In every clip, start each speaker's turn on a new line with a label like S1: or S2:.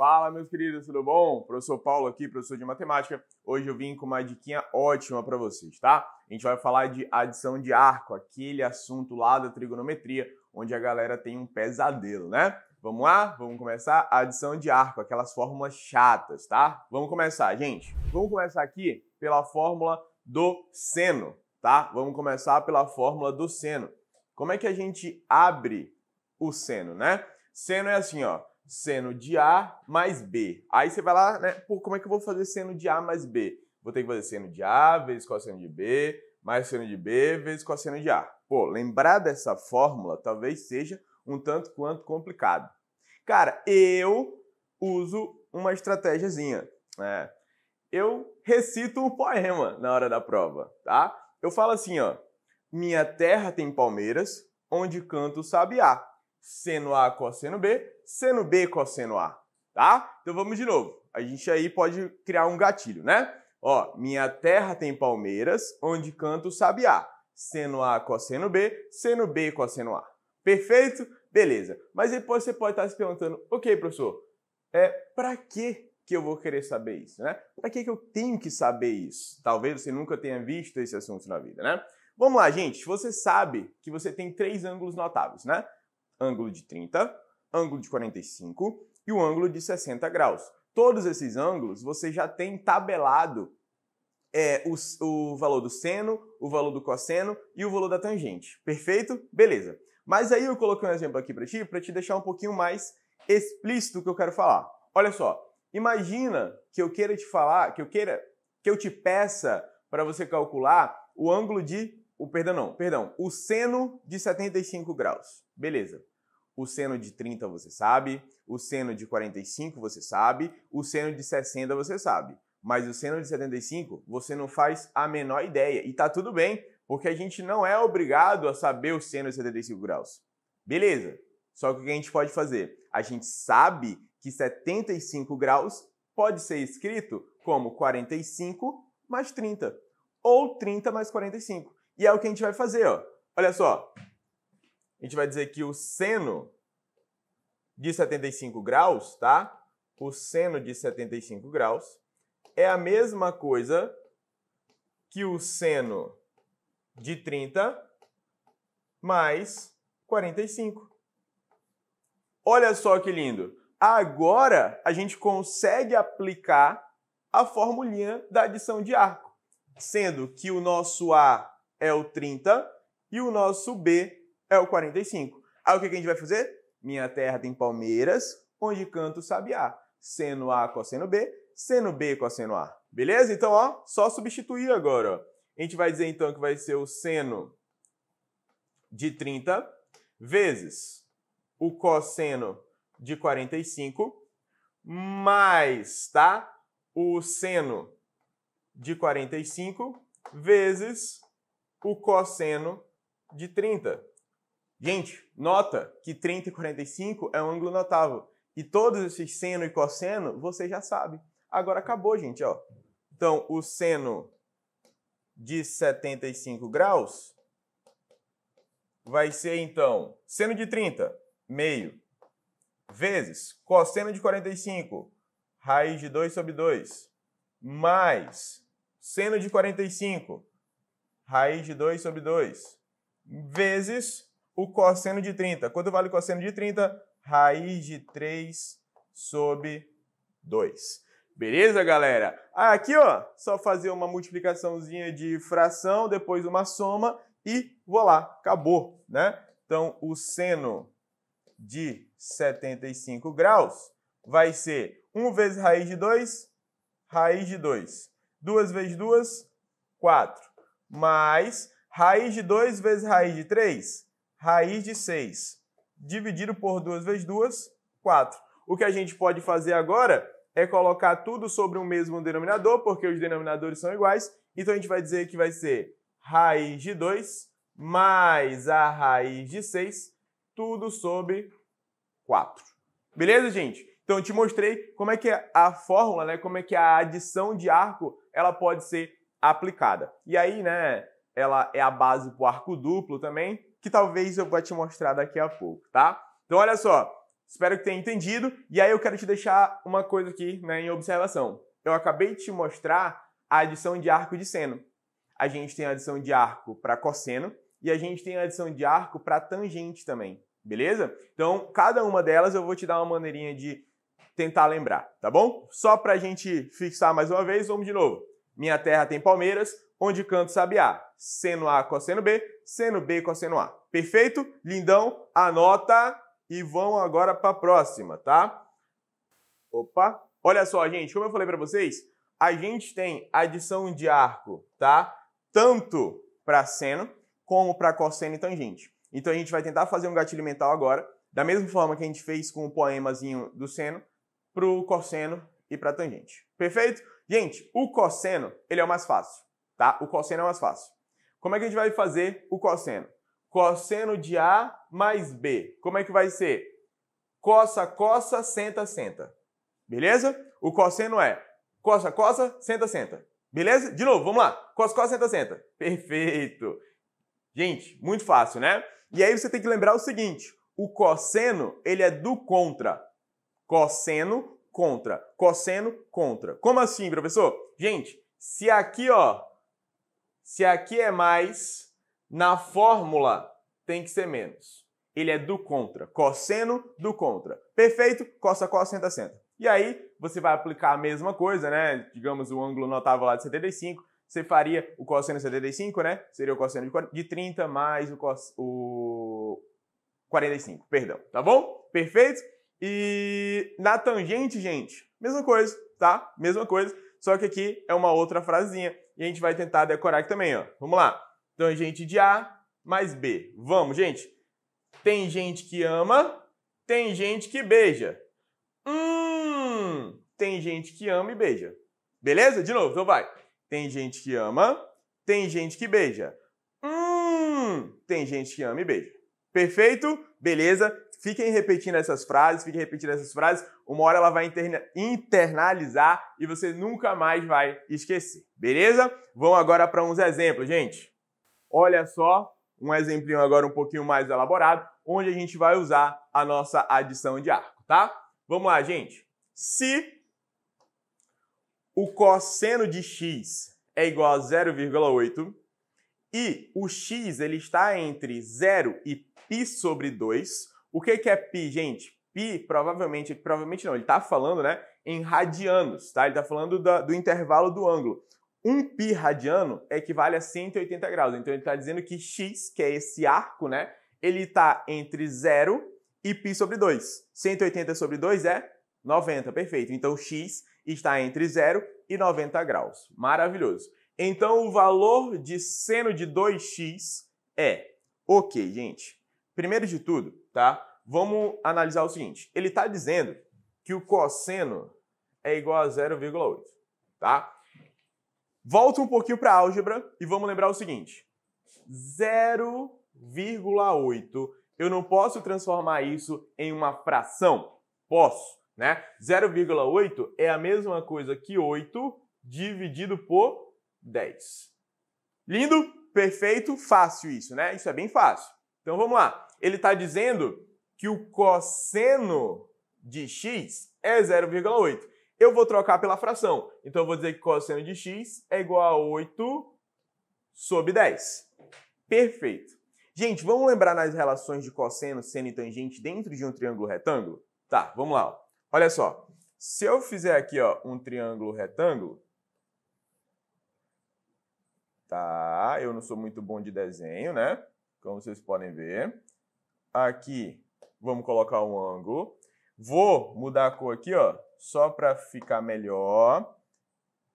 S1: Fala, meus queridos, tudo bom? Professor Paulo aqui, professor de matemática. Hoje eu vim com uma diquinha ótima para vocês, tá? A gente vai falar de adição de arco, aquele assunto lá da trigonometria, onde a galera tem um pesadelo, né? Vamos lá? Vamos começar? Adição de arco, aquelas fórmulas chatas, tá? Vamos começar, gente. Vamos começar aqui pela fórmula do seno, tá? Vamos começar pela fórmula do seno. Como é que a gente abre o seno, né? Seno é assim, ó seno de A mais B. Aí você vai lá, né? Pô, como é que eu vou fazer seno de A mais B? Vou ter que fazer seno de A vezes cosseno é de B, mais seno de B vezes cosseno é de A. Pô, lembrar dessa fórmula talvez seja um tanto quanto complicado. Cara, eu uso uma estratégiazinha, né? Eu recito um poema na hora da prova, tá? Eu falo assim, ó: Minha terra tem palmeiras, onde canto sabiá seno A cosseno B, seno B cosseno A, tá? Então vamos de novo. A gente aí pode criar um gatilho, né? Ó, minha terra tem palmeiras, onde canto sabe sabiá. Seno A cosseno B, seno B cosseno A. Perfeito? Beleza. Mas depois você pode estar se perguntando, ok, professor, é, para que que eu vou querer saber isso, né? Para que que eu tenho que saber isso? Talvez você nunca tenha visto esse assunto na vida, né? Vamos lá, gente. Você sabe que você tem três ângulos notáveis, né? ângulo de 30, ângulo de 45 e o ângulo de 60 graus. Todos esses ângulos você já tem tabelado é, o, o valor do seno, o valor do cosseno e o valor da tangente. Perfeito? Beleza. Mas aí eu coloquei um exemplo aqui para ti, para te deixar um pouquinho mais explícito o que eu quero falar. Olha só, imagina que eu queira te falar, que eu queira, que eu te peça para você calcular o ângulo de o perdão não, perdão. O seno de 75 graus. Beleza. O seno de 30 você sabe, o seno de 45 você sabe, o seno de 60 você sabe. Mas o seno de 75 você não faz a menor ideia. E tá tudo bem, porque a gente não é obrigado a saber o seno de 75 graus. Beleza. Só que o que a gente pode fazer? A gente sabe que 75 graus pode ser escrito como 45 mais 30 ou 30 mais 45. E é o que a gente vai fazer, ó. Olha só. A gente vai dizer que o seno de 75 graus, tá? O seno de 75 graus é a mesma coisa que o seno de 30 mais 45. Olha só que lindo. Agora a gente consegue aplicar a formulinha da adição de arco, sendo que o nosso A é o 30 e o nosso B é o 45. Aí o que a gente vai fazer? Minha terra tem palmeiras, onde canto sabiá. Seno A, cosseno B, seno B, cosseno A. Beleza? Então, ó, só substituir agora. Ó. A gente vai dizer, então, que vai ser o seno de 30 vezes o cosseno de 45 mais, tá? O seno de 45 vezes o cosseno de 30. Gente, nota que 30 e 45 é um ângulo notável. E todos esses seno e cosseno você já sabe. Agora acabou, gente. Ó. Então, o seno de 75 graus vai ser, então, seno de 30, meio, vezes cosseno de 45, raiz de 2 sobre 2, mais seno de 45, raiz de 2 sobre 2, vezes o cosseno de 30. Quanto vale o cosseno de 30? Raiz de 3 sobre 2. Beleza, galera? Ah, aqui, ó, só fazer uma multiplicaçãozinha de fração, depois uma soma e vou lá, acabou, né? Então, o seno de 75 graus vai ser 1 vezes raiz de 2, raiz de 2. 2 vezes 2, 4 mais raiz de 2 vezes raiz de 3, raiz de 6, dividido por 2 vezes 2, 4. O que a gente pode fazer agora é colocar tudo sobre um mesmo denominador, porque os denominadores são iguais. Então a gente vai dizer que vai ser raiz de 2 mais a raiz de 6, tudo sobre 4. Beleza, gente? Então eu te mostrei como é que é a fórmula, né, como é que a adição de arco, ela pode ser aplicada. E aí, né, ela é a base para o arco duplo também, que talvez eu vou te mostrar daqui a pouco, tá? Então, olha só, espero que tenha entendido. E aí eu quero te deixar uma coisa aqui né, em observação. Eu acabei de te mostrar a adição de arco de seno. A gente tem a adição de arco para cosseno e a gente tem a adição de arco para tangente também, beleza? Então, cada uma delas eu vou te dar uma maneirinha de tentar lembrar, tá bom? Só para a gente fixar mais uma vez, vamos de novo. Minha terra tem palmeiras, onde canto sabiá. Seno A, cosseno B, seno B, cosseno A. Perfeito? Lindão, anota e vão agora para a próxima, tá? Opa! Olha só, gente, como eu falei para vocês, a gente tem adição de arco, tá? Tanto para seno como para cosseno e tangente. Então a gente vai tentar fazer um gatilho mental agora, da mesma forma que a gente fez com o poemazinho do seno, para o cosseno e para tangente. Perfeito? Gente, o cosseno, ele é o mais fácil, tá? O cosseno é o mais fácil. Como é que a gente vai fazer o cosseno? Cosseno de A mais B. Como é que vai ser? Coça, coça, senta, senta. Beleza? O cosseno é coça, coça, senta, senta. Beleza? De novo, vamos lá. Coça, coça, senta, senta. Perfeito. Gente, muito fácil, né? E aí você tem que lembrar o seguinte, o cosseno, ele é do contra. Cosseno, contra. Cosseno, contra. Como assim, professor? Gente, se aqui, ó, se aqui é mais, na fórmula tem que ser menos. Ele é do contra. Cosseno do contra. Perfeito? Costa, costa, senta, senta. E aí, você vai aplicar a mesma coisa, né? Digamos o ângulo notável lá de 75. Você faria o cosseno de 75, né? Seria o cosseno de 30 mais o, cos... o 45, perdão. Tá bom? Perfeito? E na tangente, gente, mesma coisa, tá? Mesma coisa, só que aqui é uma outra frasinha e a gente vai tentar decorar aqui também, ó. Vamos lá. Tangente de A mais B. Vamos, gente. Tem gente que ama, tem gente que beija. Hum, tem gente que ama e beija. Beleza? De novo, então vai. Tem gente que ama, tem gente que beija. Hum, tem gente que ama e beija. Perfeito? Beleza? fiquem repetindo essas frases, fiquem repetindo essas frases, uma hora ela vai interna internalizar e você nunca mais vai esquecer, beleza? Vamos agora para uns exemplos, gente. Olha só, um exemplinho agora um pouquinho mais elaborado, onde a gente vai usar a nossa adição de arco, tá? Vamos lá, gente. Se o cosseno de x é igual a 0,8 e o x ele está entre 0 e π sobre 2, o que, que é π, gente? π provavelmente, provavelmente não, ele está falando né, em radianos, tá? Ele está falando da, do intervalo do ângulo. Um π radiano equivale a 180 graus. Então ele está dizendo que x, que é esse arco, né? Ele está entre 0 e π sobre 2. 180 sobre 2 é 90, perfeito. Então x está entre 0 e 90 graus. Maravilhoso. Então o valor de seno de 2x é... Ok, gente. Primeiro de tudo, tá? Vamos analisar o seguinte. Ele está dizendo que o cosseno é igual a 0,8, tá? Volta um pouquinho para a álgebra e vamos lembrar o seguinte. 0,8. Eu não posso transformar isso em uma fração? Posso, né? 0,8 é a mesma coisa que 8 dividido por 10. Lindo? Perfeito? Fácil isso, né? Isso é bem fácil. Então vamos lá ele está dizendo que o cosseno de x é 0,8. Eu vou trocar pela fração. Então, eu vou dizer que cosseno de x é igual a 8 sobre 10. Perfeito. Gente, vamos lembrar nas relações de cosseno, seno e tangente dentro de um triângulo retângulo? Tá, vamos lá. Olha só. Se eu fizer aqui ó, um triângulo retângulo, tá, eu não sou muito bom de desenho, né? Como vocês podem ver aqui, vamos colocar um ângulo. Vou mudar a cor aqui, ó, só para ficar melhor.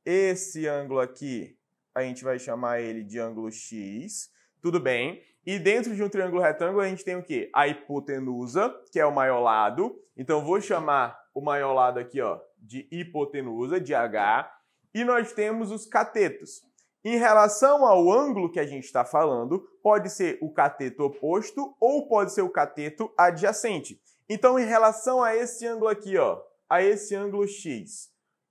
S1: Esse ângulo aqui, a gente vai chamar ele de ângulo X. Tudo bem. E dentro de um triângulo retângulo, a gente tem o quê? A hipotenusa, que é o maior lado. Então, vou chamar o maior lado aqui, ó, de hipotenusa, de H. E nós temos os catetos. Em relação ao ângulo que a gente está falando, pode ser o cateto oposto ou pode ser o cateto adjacente. Então, em relação a esse ângulo aqui, ó, a esse ângulo x,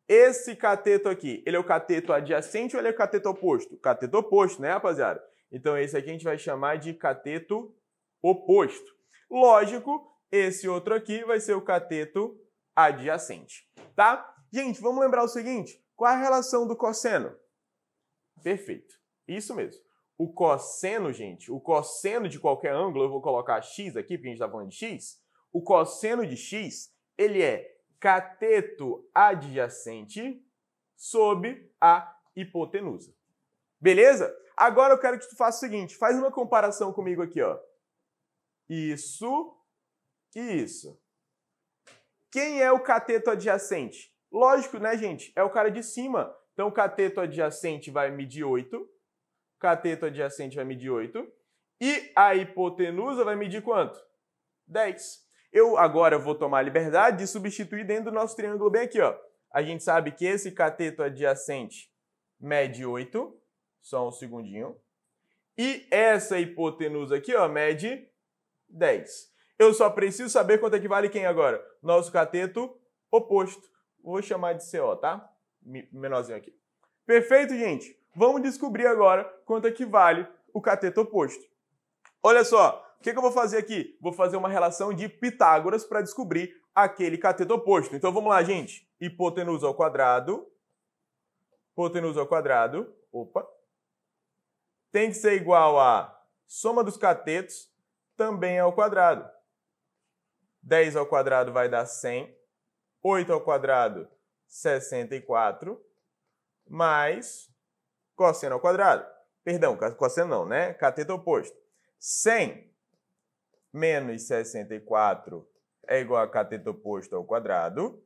S1: esse cateto aqui, ele é o cateto adjacente ou ele é o cateto oposto? Cateto oposto, né, rapaziada? Então, esse aqui a gente vai chamar de cateto oposto. Lógico, esse outro aqui vai ser o cateto adjacente, tá? Gente, vamos lembrar o seguinte, qual é a relação do cosseno? Perfeito. Isso mesmo. O cosseno, gente, o cosseno de qualquer ângulo, eu vou colocar x aqui, porque a gente está falando de x. O cosseno de x, ele é cateto adjacente sobre a hipotenusa. Beleza? Agora eu quero que tu faça o seguinte, faz uma comparação comigo aqui, ó. Isso e isso. Quem é o cateto adjacente? Lógico, né, gente? É o cara de cima. Então, cateto adjacente vai medir 8. cateto adjacente vai medir 8. E a hipotenusa vai medir quanto? 10. Eu agora vou tomar a liberdade de substituir dentro do nosso triângulo bem aqui. Ó. A gente sabe que esse cateto adjacente mede 8. Só um segundinho. E essa hipotenusa aqui ó, mede 10. Eu só preciso saber quanto é que vale quem agora? Nosso cateto oposto. Vou chamar de CO, tá? menorzinho aqui. Perfeito, gente? Vamos descobrir agora quanto é que vale o cateto oposto. Olha só, o que, que eu vou fazer aqui? Vou fazer uma relação de Pitágoras para descobrir aquele cateto oposto. Então vamos lá, gente. Hipotenusa ao quadrado. Hipotenusa ao quadrado. Opa. Tem que ser igual a soma dos catetos também ao quadrado. 10 ao quadrado vai dar 100. 8 ao quadrado 64 mais cosseno ao quadrado. Perdão, cosseno não, né? Cateto oposto. 100 menos 64 é igual a cateto oposto ao quadrado.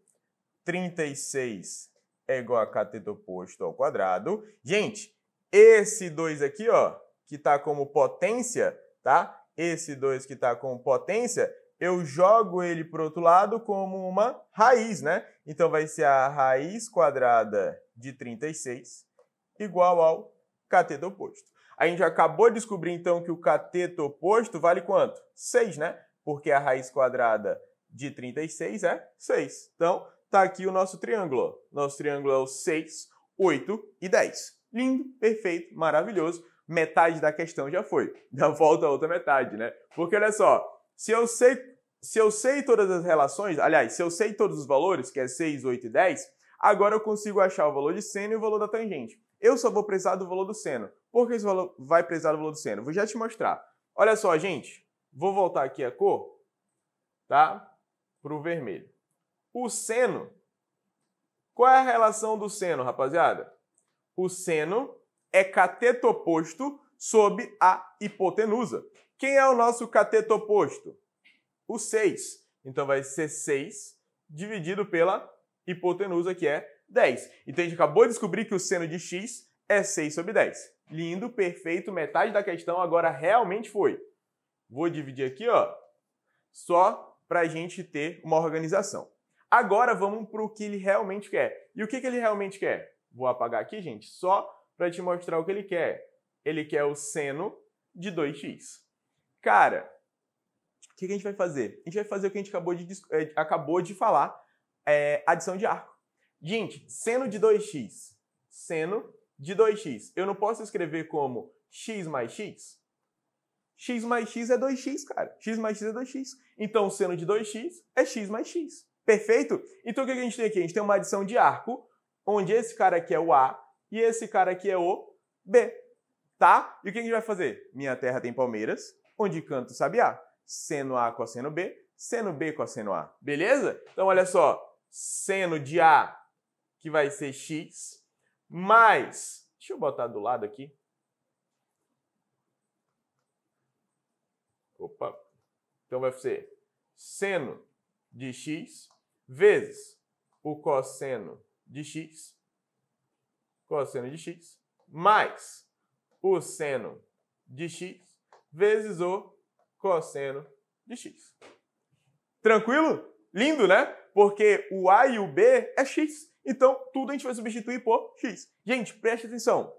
S1: 36 é igual a cateto oposto ao quadrado. Gente, esse 2 aqui, ó, que está como potência, tá? Esse 2 que está como potência eu jogo ele para o outro lado como uma raiz, né? Então vai ser a raiz quadrada de 36 igual ao cateto oposto. A gente acabou de descobrir então que o cateto oposto vale quanto? 6, né? Porque a raiz quadrada de 36 é 6. Então, tá aqui o nosso triângulo. Nosso triângulo é o 6, 8 e 10. Lindo, perfeito, maravilhoso. Metade da questão já foi. Da volta a outra metade, né? Porque olha só, se eu sei, se eu sei todas as relações, aliás, se eu sei todos os valores, que é 6, 8 e 10, agora eu consigo achar o valor de seno e o valor da tangente. Eu só vou precisar do valor do seno. Por que esse valor vai precisar do valor do seno? Vou já te mostrar. Olha só, gente. Vou voltar aqui a cor, tá? Para o vermelho. O seno. Qual é a relação do seno, rapaziada? O seno é cateto oposto sob a hipotenusa. Quem é o nosso cateto oposto? O 6. Então vai ser 6 dividido pela hipotenusa, que é 10. Então a gente acabou de descobrir que o seno de x é 6 sobre 10. Lindo, perfeito, metade da questão agora realmente foi. Vou dividir aqui, ó, só para a gente ter uma organização. Agora vamos para o que ele realmente quer. E o que, que ele realmente quer? Vou apagar aqui, gente, só para te mostrar o que ele quer. Ele quer o seno de 2x cara, o que, que, a gente vai fazer? A gente vai fazer o que a gente acabou de, é, acabou de falar, é, adição de arco. Gente, seno de 2x, seno de 2x, eu não posso escrever como x mais x? x mais x é 2x, cara. x mais x é 2x. Então, seno de 2x é x mais x. Perfeito? Então, o que a gente tem aqui? A gente tem uma adição de arco, onde esse cara aqui é o A e esse cara aqui é o B. Tá? E o que a gente vai fazer? Minha terra tem palmeiras, onde canto o sabiá. Seno A cosseno B, seno B cosseno A. Beleza? Então, olha só. Seno de A, que vai ser x, mais... Deixa eu botar do lado aqui. Opa. Então, vai ser seno de x vezes o cosseno de x, cosseno de x, mais o seno de x vezes o cosseno de x. Tranquilo? Lindo, né? Porque o A e o B é x. Então, tudo a gente vai substituir por x. Gente, preste atenção.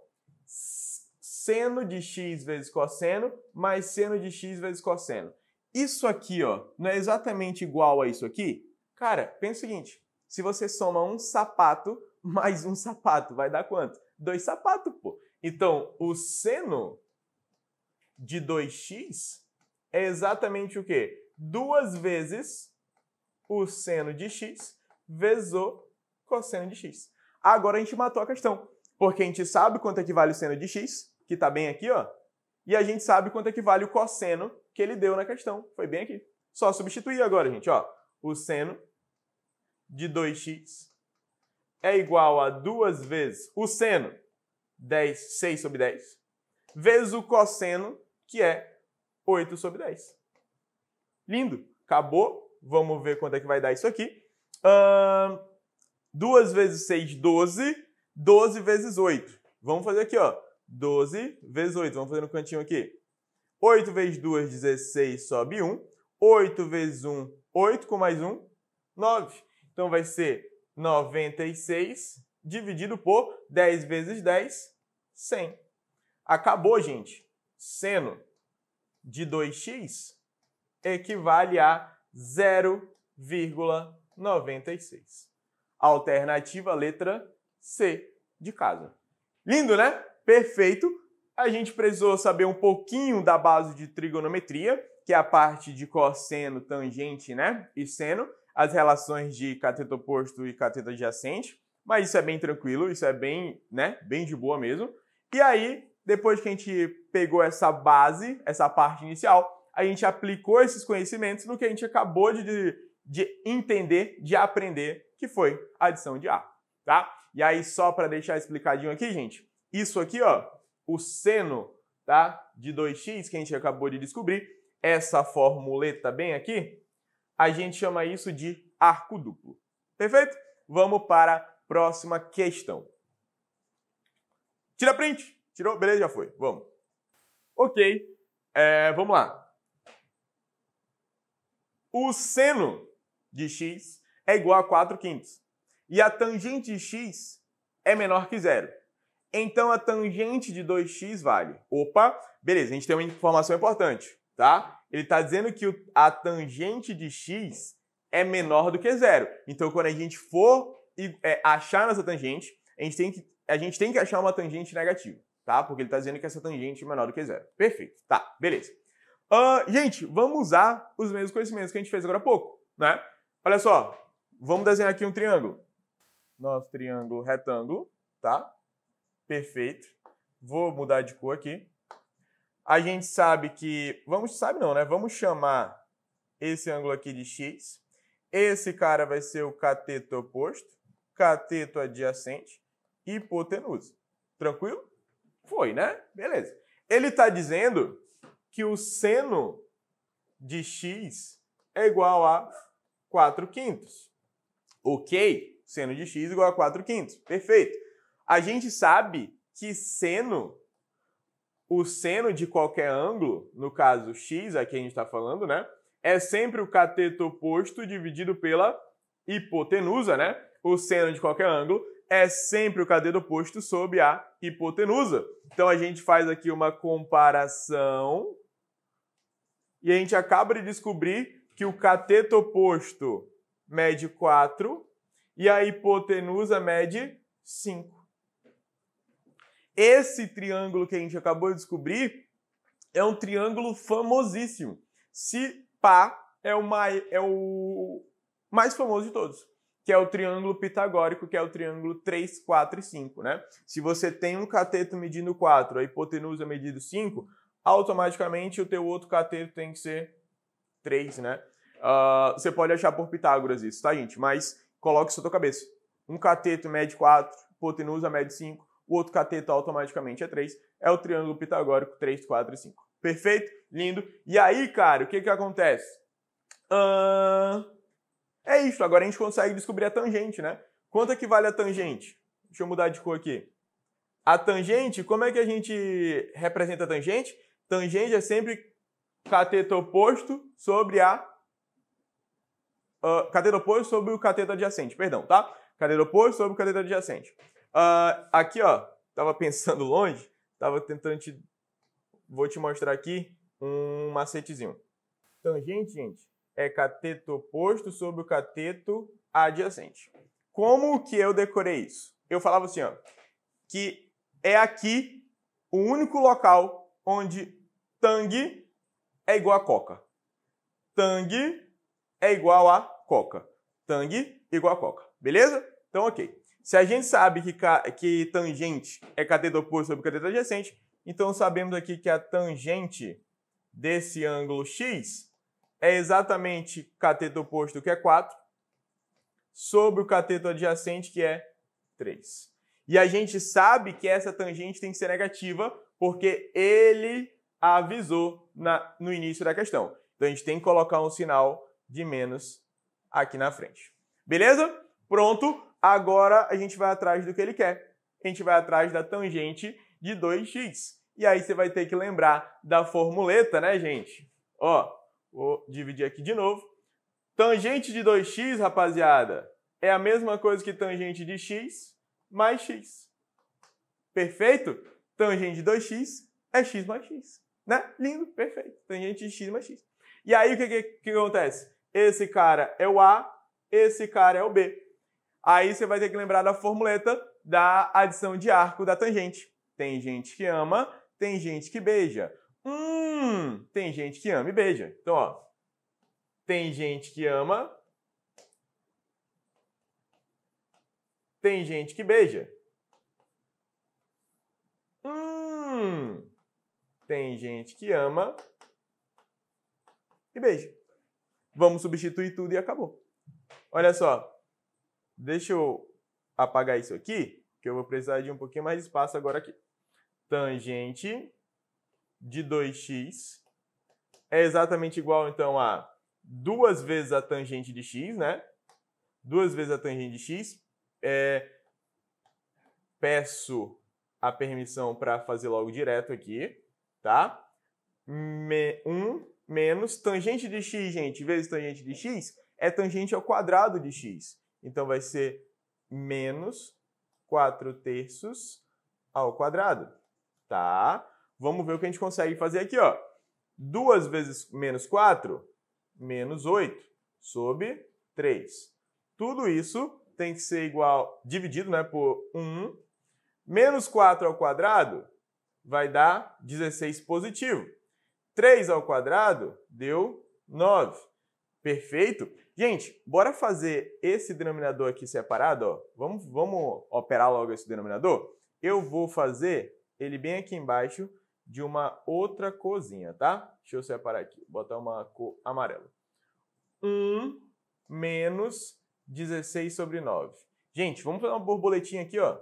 S1: Seno de x vezes cosseno mais seno de x vezes cosseno. Isso aqui, ó, não é exatamente igual a isso aqui? Cara, pensa o seguinte. Se você soma um sapato mais um sapato, vai dar quanto? Dois sapatos, pô. Então, o seno de 2x é exatamente o quê? Duas vezes o seno de x vezes o cosseno de x. Agora a gente matou a questão, porque a gente sabe quanto equivale é o seno de x, que está bem aqui, ó, e a gente sabe quanto equivale é o cosseno que ele deu na questão. Foi bem aqui. Só substituir agora, gente. Ó, o seno de 2x é igual a duas vezes o seno, 10, 6 sobre 10, vezes o cosseno que é 8 sobre 10. Lindo, acabou. Vamos ver quanto é que vai dar isso aqui. Uh, 2 vezes 6, 12. 12 vezes 8. Vamos fazer aqui, ó. 12 vezes 8. Vamos fazer no cantinho aqui. 8 vezes 2, 16, sobe 1. 8 vezes 1, 8 com mais 1, 9. Então vai ser 96 dividido por 10 vezes 10, 100. Acabou, gente seno de 2x equivale a 0,96. Alternativa letra C de casa. Lindo, né? Perfeito. A gente precisou saber um pouquinho da base de trigonometria, que é a parte de cosseno, tangente, né? E seno, as relações de cateto oposto e cateto adjacente. Mas isso é bem tranquilo, isso é bem, né? Bem de boa mesmo. E aí, depois que a gente pegou essa base, essa parte inicial, a gente aplicou esses conhecimentos no que a gente acabou de, de entender, de aprender, que foi a adição de A, tá? E aí, só para deixar explicadinho aqui, gente, isso aqui, ó, o seno tá, de 2x que a gente acabou de descobrir, essa formuleta bem aqui, a gente chama isso de arco duplo. Perfeito? Vamos para a próxima questão. Tira print! Tirou? Beleza, já foi. Vamos. Ok. É, vamos lá. O seno de x é igual a 4 quintos. E a tangente de x é menor que zero. Então a tangente de 2x vale. Opa, beleza, a gente tem uma informação importante, tá? Ele está dizendo que a tangente de x é menor do que zero. Então quando a gente for é, achar nossa tangente, a gente tem que, a gente tem que achar uma tangente negativa tá? Porque ele está dizendo que essa tangente é menor do que zero. Perfeito, tá, beleza. Uh, gente, vamos usar os mesmos conhecimentos que a gente fez agora há pouco, né? Olha só, vamos desenhar aqui um triângulo. Nosso triângulo retângulo, tá? Perfeito. Vou mudar de cor aqui. A gente sabe que... Vamos, sabe não, né? Vamos chamar esse ângulo aqui de x. Esse cara vai ser o cateto oposto, cateto adjacente, hipotenusa. Tranquilo? Foi, né? Beleza. Ele está dizendo que o seno de x é igual a 4 quintos. Ok, seno de x é igual a 4 quintos. Perfeito. A gente sabe que seno, o seno de qualquer ângulo, no caso x, aqui a gente está falando, né? É sempre o cateto oposto dividido pela hipotenusa, né? O seno de qualquer ângulo é sempre o cateto oposto sob a hipotenusa. Então a gente faz aqui uma comparação e a gente acaba de descobrir que o cateto oposto mede 4 e a hipotenusa mede 5. Esse triângulo que a gente acabou de descobrir é um triângulo famosíssimo. Se pá é o mais, é o mais famoso de todos que é o triângulo pitagórico, que é o triângulo 3, 4 e 5, né? Se você tem um cateto medindo 4, a hipotenusa medindo 5, automaticamente o teu outro cateto tem que ser 3, né? Uh, você pode achar por Pitágoras isso, tá, gente? Mas coloque isso na tua cabeça. Um cateto mede 4, hipotenusa mede 5, o outro cateto automaticamente é 3, é o triângulo pitagórico 3, 4 e 5. Perfeito? Lindo. E aí, cara, o que que acontece? Ahn... Uh é isso, agora a gente consegue descobrir a tangente, né? Quanto é que vale a tangente? Deixa eu mudar de cor aqui. A tangente, como é que a gente representa a tangente? Tangente é sempre cateto oposto sobre a... Uh, cateto oposto sobre o cateto adjacente, perdão, tá? Cateto oposto sobre o cateto adjacente. Uh, aqui, ó, tava pensando longe, tava tentando te... Vou te mostrar aqui um macetezinho. Tangente, gente, é cateto oposto sobre o cateto adjacente. Como que eu decorei isso? Eu falava assim, ó, que é aqui o único local onde tangue é igual a coca. Tangue é igual a coca. Tangue igual a coca. Beleza? Então, ok. Se a gente sabe que, que tangente é cateto oposto sobre cateto adjacente, então sabemos aqui que a tangente desse ângulo x é exatamente cateto oposto, que é 4, sobre o cateto adjacente, que é 3. E a gente sabe que essa tangente tem que ser negativa, porque ele avisou na, no início da questão. Então a gente tem que colocar um sinal de menos aqui na frente. Beleza? Pronto. Agora a gente vai atrás do que ele quer. A gente vai atrás da tangente de 2x. E aí você vai ter que lembrar da formuleta, né, gente? Ó, Vou dividir aqui de novo. Tangente de 2x, rapaziada, é a mesma coisa que tangente de x mais x. Perfeito? Tangente de 2x é x mais x. Né? Lindo, perfeito. Tangente de x mais x. E aí o que, que, que acontece? Esse cara é o A, esse cara é o B. Aí você vai ter que lembrar da formuleta da adição de arco da tangente. Tem gente que ama, tem gente que beija. Hum, tem gente que ama e beija. Então, ó, tem gente que ama, tem gente que beija. Hum, tem gente que ama e beija. Vamos substituir tudo e acabou. Olha só, deixa eu apagar isso aqui, que eu vou precisar de um pouquinho mais de espaço agora aqui. Tangente de 2x é exatamente igual, então, a duas vezes a tangente de x, né? Duas vezes a tangente de x. É, peço a permissão para fazer logo direto aqui, tá? 1 Me, um, menos tangente de x, gente, vezes tangente de x, é tangente ao quadrado de x. Então, vai ser menos 4 terços ao quadrado, tá? Vamos ver o que a gente consegue fazer aqui, 2 vezes menos 4, menos 8, sobre 3. Tudo isso tem que ser igual, dividido né, por 1. Menos 4 ao quadrado vai dar 16 positivo. 3 ao quadrado deu 9. Perfeito? Gente, bora fazer esse denominador aqui separado, ó. Vamos, vamos operar logo esse denominador? Eu vou fazer ele bem aqui embaixo de uma outra corzinha, tá? Deixa eu separar aqui, botar uma cor amarela. 1 menos 16 sobre 9. Gente, vamos fazer uma borboletinha aqui, ó.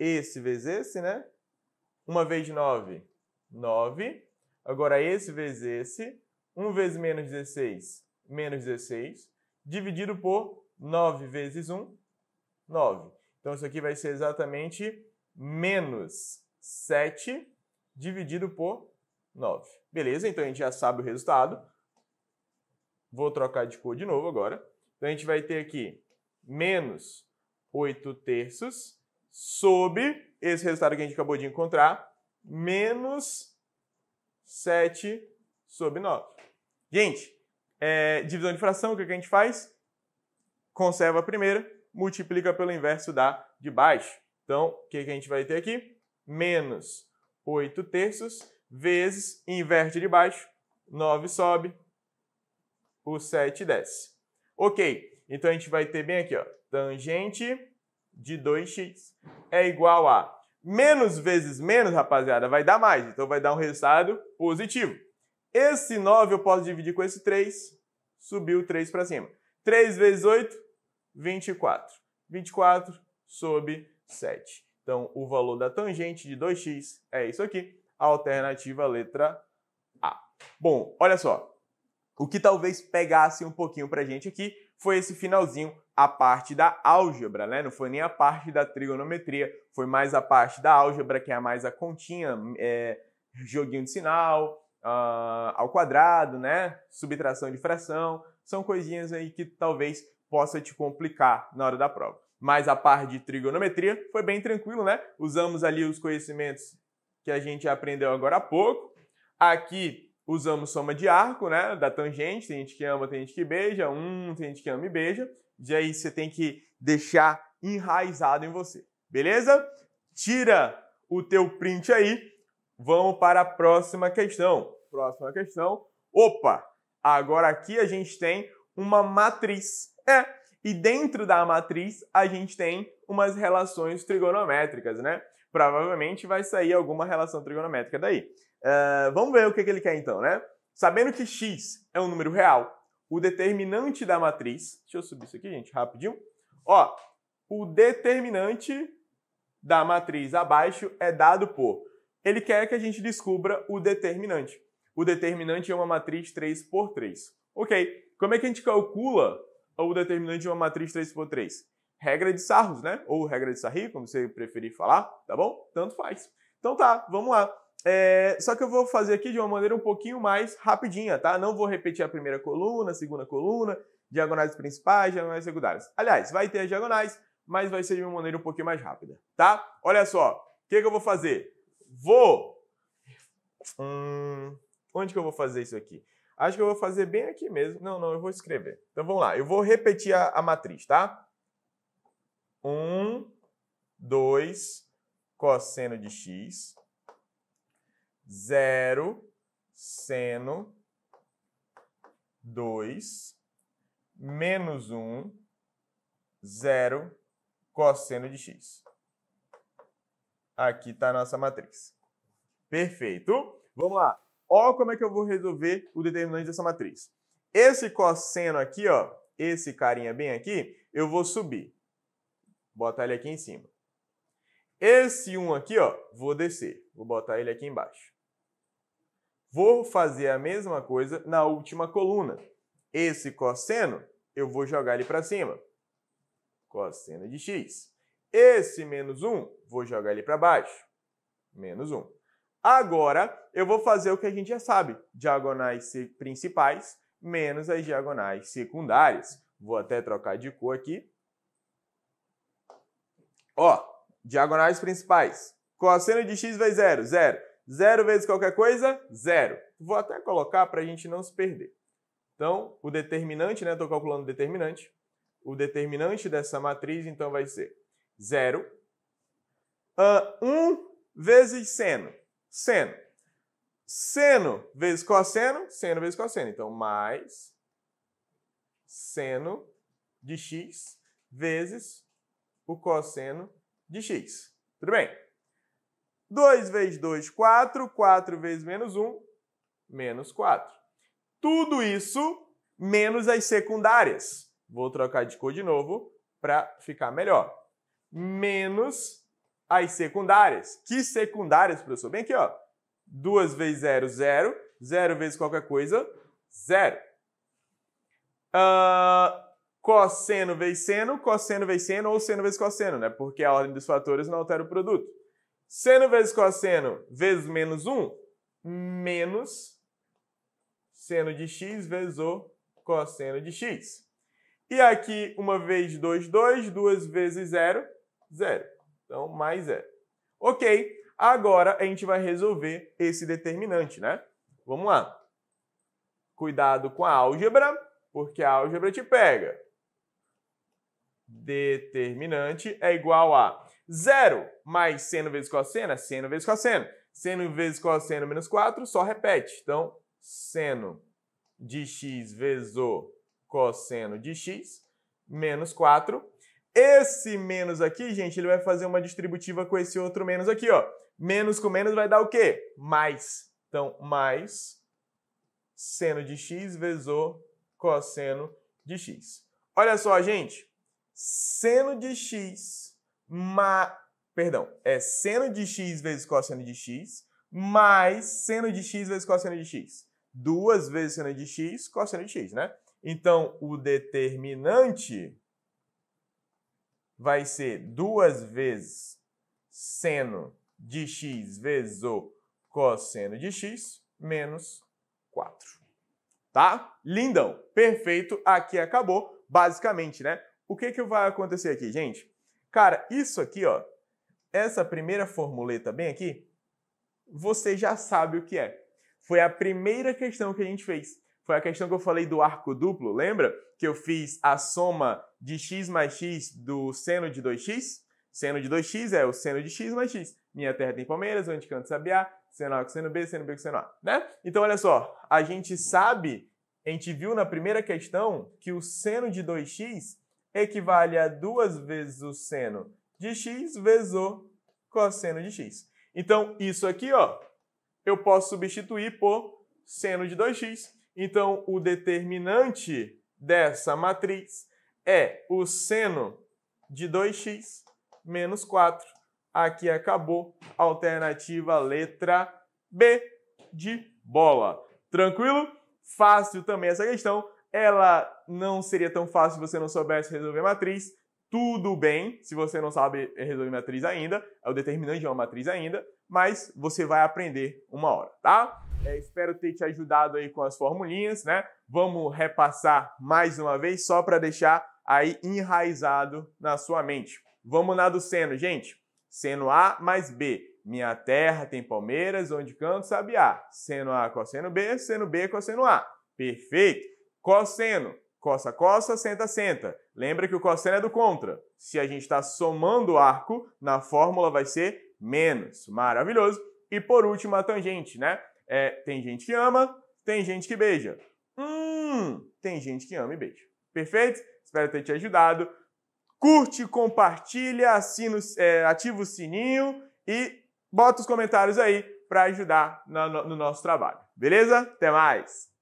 S1: Esse vezes esse, né? Uma vez 9, 9. Agora esse vezes esse. 1 vezes menos 16, menos 16. Dividido por 9 vezes 1, 9. Então isso aqui vai ser exatamente menos 7 dividido por 9. Beleza? Então a gente já sabe o resultado. Vou trocar de cor de novo agora. Então a gente vai ter aqui menos 8 terços sobre esse resultado que a gente acabou de encontrar, menos 7 sobre 9. Gente, é, divisão de fração, o é que, a gente faz? Conserva a primeira, multiplica pelo inverso da de baixo. Então, o que, é que a gente vai ter aqui? Menos 8 terços, vezes, inverte de baixo, 9 sobe, o 7 desce. Ok, então a gente vai ter bem aqui, ó, tangente de 2x é igual a menos vezes menos, rapaziada, vai dar mais, então vai dar um resultado positivo. Esse 9 eu posso dividir com esse 3, subiu 3 para cima. 3 vezes 8, 24. 24 sobre 7. Então, o valor da tangente de 2x é isso aqui, a alternativa letra A. Bom, olha só. O que talvez pegasse um pouquinho para a gente aqui foi esse finalzinho, a parte da álgebra, né? Não foi nem a parte da trigonometria, foi mais a parte da álgebra, que é mais a continha, é, joguinho de sinal, uh, ao quadrado, né? Subtração de fração, são coisinhas aí que talvez possa te complicar na hora da prova mas a parte de trigonometria foi bem tranquilo, né? Usamos ali os conhecimentos que a gente aprendeu agora há pouco. Aqui usamos soma de arco, né? Da tangente, tem gente que ama, tem gente que beija, um, tem gente que ama e beija. E aí você tem que deixar enraizado em você, beleza? Tira o teu print aí. Vamos para a próxima questão. Próxima questão. Opa! Agora aqui a gente tem uma matriz. É, e dentro da matriz, a gente tem umas relações trigonométricas, né? Provavelmente vai sair alguma relação trigonométrica daí. Uh, vamos ver o que, que ele quer então, né? Sabendo que x é um número real, o determinante da matriz... Deixa eu subir isso aqui, gente, rapidinho. Ó, o determinante da matriz abaixo é dado por... Ele quer que a gente descubra o determinante. O determinante é uma matriz 3 por 3. Ok, como é que a gente calcula ou o determinante de uma matriz 3 por 3? Regra de Sarros, né? Ou regra de Sarri, como você preferir falar, tá bom? Tanto faz. Então tá, vamos lá. É, só que eu vou fazer aqui de uma maneira um pouquinho mais rapidinha, tá? Não vou repetir a primeira coluna, a segunda coluna, diagonais principais, diagonais secundárias. Aliás, vai ter as diagonais, mas vai ser de uma maneira um pouquinho mais rápida, tá? Olha só, o que, que eu vou fazer? Vou... Hum, onde que eu vou fazer isso aqui? Acho que eu vou fazer bem aqui mesmo. Não, não, eu vou escrever. Então vamos lá. Eu vou repetir a, a matriz, tá? 1, 2, cosseno de x, 0, seno, 2, menos 1, 0, cosseno de x. Aqui está a nossa matriz. Perfeito. Vamos lá. Olha como é que eu vou resolver o determinante dessa matriz. Esse cosseno aqui, ó, esse carinha bem aqui, eu vou subir. Botar ele aqui em cima. Esse 1 aqui, ó, vou descer. Vou botar ele aqui embaixo. Vou fazer a mesma coisa na última coluna. Esse cosseno, eu vou jogar ele para cima. Cosseno de x. Esse menos 1, vou jogar ele para baixo. Menos 1. Agora, eu vou fazer o que a gente já sabe, diagonais principais menos as diagonais secundárias. Vou até trocar de cor aqui. Ó, diagonais principais. Cosseno de x vezes zero, zero. Zero vezes qualquer coisa, zero. Vou até colocar para a gente não se perder. Então, o determinante, né? Estou calculando o determinante. O determinante dessa matriz, então, vai ser zero. Uh, um vezes seno seno. Seno vezes cosseno, seno vezes cosseno. Então, mais seno de x vezes o cosseno de x. Tudo bem? 2 vezes 2, 4. 4 vezes menos 1, menos 4. Tudo isso menos as secundárias. Vou trocar de cor de novo para ficar melhor. Menos as secundárias. Que secundárias, professor? Bem aqui, ó. 2 vezes 0, 0. 0 vezes qualquer coisa, 0. Uh, ah, cosseno vezes seno, cosseno vezes seno ou seno vezes cosseno, né? Porque a ordem dos fatores não altera o produto. Seno vezes cosseno vezes menos 1, menos seno de x vezes o cosseno de x. E aqui, uma vez 2, 2, duas vezes 0, 0. Então, mais é. Ok, agora a gente vai resolver esse determinante, né? Vamos lá. Cuidado com a álgebra, porque a álgebra te pega. Determinante é igual a zero mais seno vezes cosseno, é seno vezes cosseno. Seno vezes cosseno menos 4, só repete. Então, seno de x vezes o cosseno de x menos 4 esse menos aqui, gente, ele vai fazer uma distributiva com esse outro menos aqui, ó. Menos com menos vai dar o quê? Mais. Então, mais seno de x vezes o cosseno de x. Olha só, gente. Seno de x, ma... perdão, é seno de x vezes cosseno de x, mais seno de x vezes cosseno de x. Duas vezes seno de x, cosseno de x, né? Então, o determinante vai ser duas vezes seno de x vezes o cosseno de x menos 4. Tá? Lindão, perfeito, aqui acabou, basicamente, né? O que que vai acontecer aqui, gente? Cara, isso aqui, ó, essa primeira formuleta bem aqui, você já sabe o que é. Foi a primeira questão que a gente fez foi a questão que eu falei do arco duplo, lembra? Que eu fiz a soma de x mais x do seno de 2x? Seno de 2x é o seno de x mais x. Minha terra tem palmeiras, onde canto sabiá, seno A com seno B, seno B com seno A, né? Então, olha só, a gente sabe, a gente viu na primeira questão que o seno de 2x equivale a duas vezes o seno de x vezes o cosseno de x. Então, isso aqui, ó, eu posso substituir por seno de 2x então, o determinante dessa matriz é o seno de 2x menos 4. Aqui acabou alternativa letra B de bola. Tranquilo? Fácil também essa questão. Ela não seria tão fácil se você não soubesse resolver matriz tudo bem se você não sabe resolver matriz ainda, é o determinante de uma matriz ainda, mas você vai aprender uma hora, tá? É, espero ter te ajudado aí com as formulinhas, né? Vamos repassar mais uma vez só para deixar aí enraizado na sua mente. Vamos na do seno, gente. Seno A mais B. Minha terra tem palmeiras, onde canto sabe A. Seno A, cosseno B, seno B, cosseno A. Perfeito. Cosseno Coça, coça, senta, senta. Lembra que o cosseno é do contra. Se a gente está somando o arco, na fórmula vai ser menos. Maravilhoso. E por último, a tangente, né? É, tem gente que ama, tem gente que beija. Hum, tem gente que ama e beija. Perfeito? Espero ter te ajudado. Curte, compartilha, assina, é, ativa o sininho e bota os comentários aí para ajudar no, no nosso trabalho. Beleza? Até mais!